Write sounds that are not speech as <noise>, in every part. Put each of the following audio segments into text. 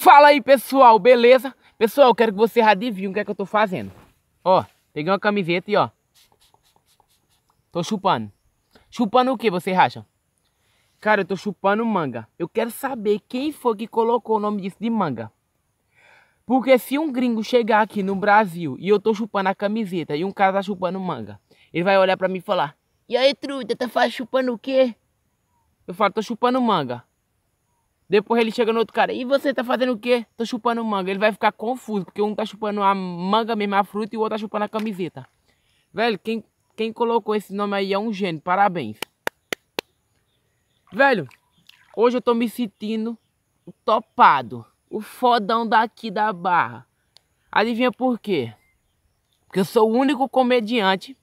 Fala aí pessoal, beleza? Pessoal, quero que vocês adivinhem o que é que eu tô fazendo. Ó, peguei uma camiseta e ó. Tô chupando. Chupando o que Você acha? Cara, eu tô chupando manga. Eu quero saber quem foi que colocou o nome disso de manga. Porque se um gringo chegar aqui no Brasil e eu tô chupando a camiseta e um cara tá chupando manga, ele vai olhar pra mim e falar: E aí, truta, tá chupando o quê? Eu falo: Tô chupando manga. Depois ele chega no outro cara, e você tá fazendo o quê? Tô chupando manga. Ele vai ficar confuso, porque um tá chupando a manga mesmo, a fruta, e o outro tá chupando a camiseta. Velho, quem, quem colocou esse nome aí é um gênio, parabéns. Velho, hoje eu tô me sentindo topado, o fodão daqui da barra. Adivinha por quê? Porque eu sou o único comediante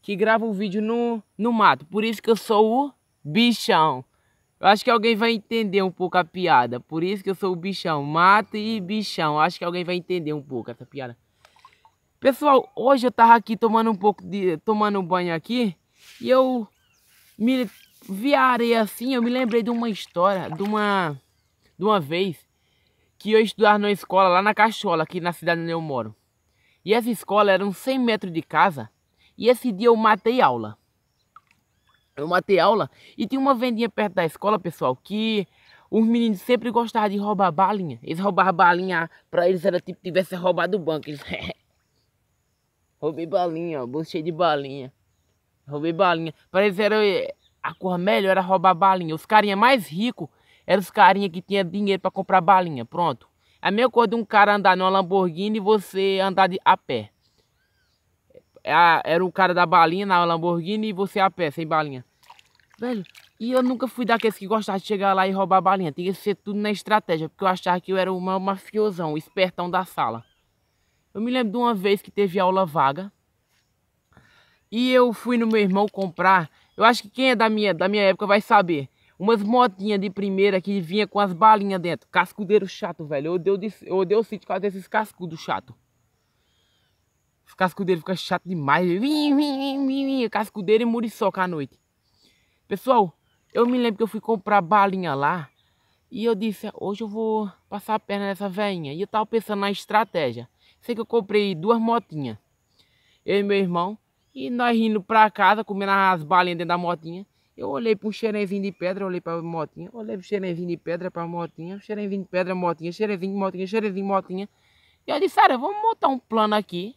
que grava um vídeo no, no mato. Por isso que eu sou o bichão. Eu acho que alguém vai entender um pouco a piada. Por isso que eu sou o bichão. Mato e bichão. Eu acho que alguém vai entender um pouco essa piada. Pessoal, hoje eu tava aqui tomando um pouco de. tomando um banho aqui. E eu me vi a areia assim, eu me lembrei de uma história, de uma. De uma vez que eu estudava numa escola lá na Cachola, aqui na cidade onde eu moro. E essa escola era uns 100 metros de casa. E esse dia eu matei aula. Eu matei aula e tinha uma vendinha perto da escola, pessoal, que os meninos sempre gostavam de roubar balinha. Eles roubavam balinha, pra eles era tipo tivesse roubado o banco. Eles... <laughs> Roubei balinha, ó, bolso cheio de balinha. Roubei balinha. Pra eles era eh, a cor melhor era roubar balinha. Os carinha mais ricos eram os carinha que tinha dinheiro para comprar balinha. Pronto. É a mesma coisa de um cara andar numa Lamborghini e você andar de, a pé. É, era o cara da balinha na Lamborghini e você a pé, sem balinha. Velho, e eu nunca fui daqueles que gostavam de chegar lá e roubar a balinha. Tinha que ser tudo na estratégia, porque eu achava que eu era uma mafiosão, espertão da sala. Eu me lembro de uma vez que teve aula vaga. E eu fui no meu irmão comprar. Eu acho que quem é da minha, da minha época vai saber. Umas motinhas de primeira que vinha com as balinhas dentro. Cascudeiro chato, velho. Eu odeio, eu odeio o sítio com esses cascudos chato. Os cascudeiros ficam chato demais. Cascudeiro e muriçoca à noite. Pessoal, eu me lembro que eu fui comprar balinha lá. E eu disse, hoje eu vou passar a perna nessa veinha. E eu tava pensando na estratégia. Sei que eu comprei duas motinhas. Eu e meu irmão. E nós indo pra casa, comendo as balinhas dentro da motinha. Eu olhei para um xerenzinho de pedra, olhei para a motinha, olhei para o xerenzinho de pedra, para a motinha, xerenzinho de pedra, motinha, xerenzinho de motinha, xerenzinho de motinha. E eu disse, cara, vamos montar um plano aqui.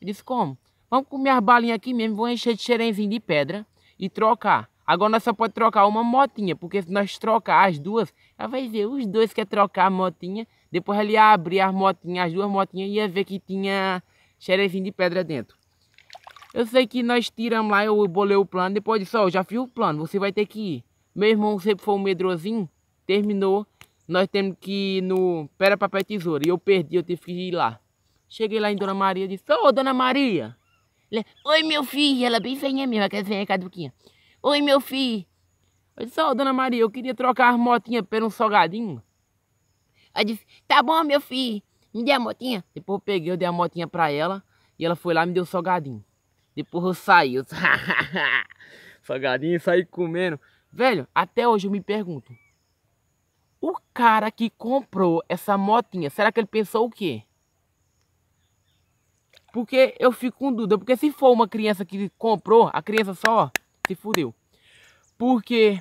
Eu disse, como? Vamos comer as balinhas aqui mesmo, vou encher de xerenzinho de pedra e trocar. Agora nós só pode trocar uma motinha, porque se nós trocar as duas, ela vai ver os dois quer trocar a motinha. Depois ele ia abrir as motinhas, as duas motinhas e ia ver que tinha xerezinho de pedra dentro. Eu sei que nós tiramos lá, eu bolei o plano, depois disse, ó, oh, já fiz o plano, você vai ter que ir. Meu irmão sempre foi um medrosinho, terminou, nós temos que ir no Pera Papel Tesoura. E eu perdi, eu tive que ir lá. Cheguei lá em Dona Maria e disse, ô oh, Dona Maria, Oi, meu filho. Ela bem feinha mesmo, aquela feinha caduquinha. Oi, meu filho. Eu disse, ó, oh, dona Maria, eu queria trocar as motinhas pelo um salgadinho. Ela disse, tá bom, meu filho. Me dê a motinha. Depois eu peguei, eu dei a motinha pra ela. E ela foi lá e me deu o salgadinho. Depois eu saí. Eu disse, <laughs> salgadinho, saí comendo. Velho, até hoje eu me pergunto. O cara que comprou essa motinha, será que ele pensou o quê? Porque eu fico com dúvida. Porque se for uma criança que comprou, a criança só se fudeu. Porque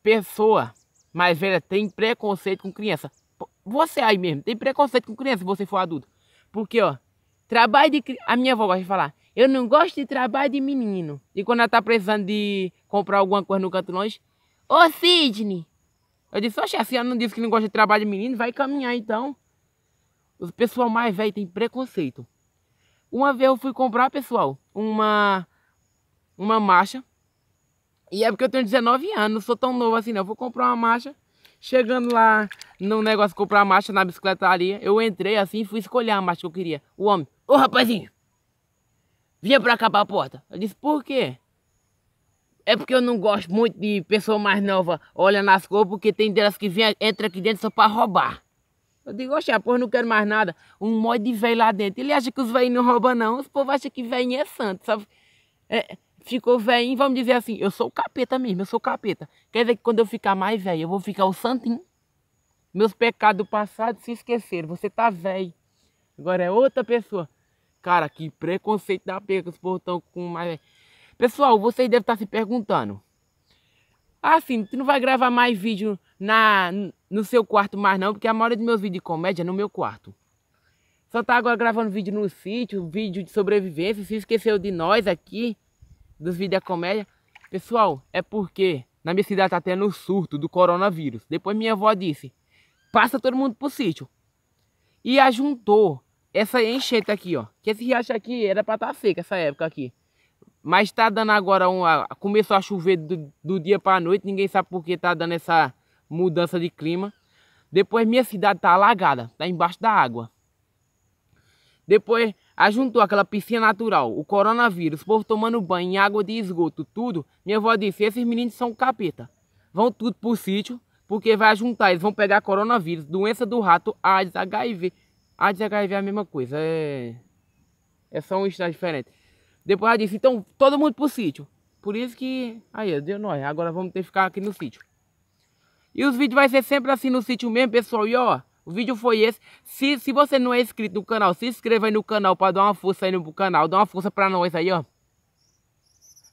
pessoa mais velha tem preconceito com criança. Você aí mesmo tem preconceito com criança se você for adulto. Porque, ó, trabalho de A minha avó gosta de falar. Eu não gosto de trabalho de menino. E quando ela tá precisando de comprar alguma coisa no canto longe, ô Sidney! Eu disse, oxe, a senhora não disse que não gosta de trabalho de menino, vai caminhar então. O pessoal mais velho tem preconceito. Uma vez eu fui comprar, pessoal, uma, uma marcha. E é porque eu tenho 19 anos, não sou tão novo assim não. Né? Eu vou comprar uma marcha. Chegando lá no negócio comprar a marcha na bicicletaria, eu entrei assim e fui escolher a marcha que eu queria. O homem, ô rapazinho, vinha pra cá pra porta. Eu disse, por quê? É porque eu não gosto muito de pessoa mais nova olhando nas coisas, porque tem delas que vem, entra aqui dentro só pra roubar. Eu digo, oxe, a porra não quero mais nada. Um monte de velho lá dentro. Ele acha que os velhos não roubam, não. Os povo acha que velho é santo, sabe? É, ficou velhinho, vamos dizer assim, eu sou capeta mesmo, eu sou capeta. Quer dizer que quando eu ficar mais velho, eu vou ficar o santinho. Meus pecados do passado se esqueceram, você tá velho. Agora é outra pessoa. Cara, que preconceito da pega, os portão com mais velho. Pessoal, vocês devem estar tá se perguntando. ah Assim, tu não vai gravar mais vídeo na, no seu quarto mais não, porque a maioria dos meus vídeos de comédia é no meu quarto. Só tá agora gravando vídeo no sítio, vídeo de sobrevivência, se esqueceu de nós aqui, dos vídeos da comédia. Pessoal, é porque na minha cidade tá tendo surto do coronavírus. Depois minha avó disse, passa todo mundo pro sítio. E ajuntou essa enchente aqui, ó. Que esse riacho aqui era pra estar tá seca essa época aqui. Mas tá dando agora um... Começou a chover do, do dia pra noite, ninguém sabe por que tá dando essa mudança de clima. Depois minha cidade está alagada, está embaixo da água. Depois ajuntou aquela piscina natural, o coronavírus, o povo tomando banho em água de esgoto, tudo. Minha avó disse, esses meninos são capeta. Vão tudo pro sítio, porque vai juntar, eles vão pegar coronavírus, doença do rato, AIDS, HIV. AIDS HIV é a mesma coisa, é... É só um estado diferente. Depois ela disse, então todo mundo pro sítio. Por isso que... Aí, deu nóis, agora vamos ter que ficar aqui no sítio. E os vídeos vai ser sempre assim no sítio mesmo, pessoal. E ó, o vídeo foi esse. Se, se você não é inscrito no canal, se inscreva aí no canal para dar uma força aí no canal. Dá uma força pra nós aí, ó.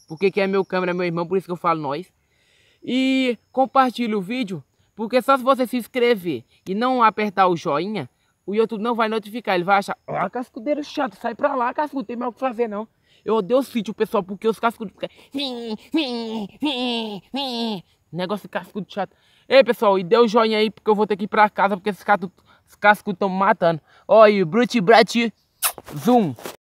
Porque que é meu câmera, é meu irmão, por isso que eu falo nós. E compartilhe o vídeo, porque só se você se inscrever e não apertar o joinha, o YouTube não vai notificar. Ele vai achar, ah, cascudeiro chato, sai pra lá, cascudo, tem mais o que fazer não. Eu odeio os sítio pessoal, porque os cascudos ficam... Negócio de cascudo chato. Ei, pessoal, e dê o um joinha aí, porque eu vou ter que ir pra casa, porque esses cascos estão matando. Olha aí, Brute Brett Zoom.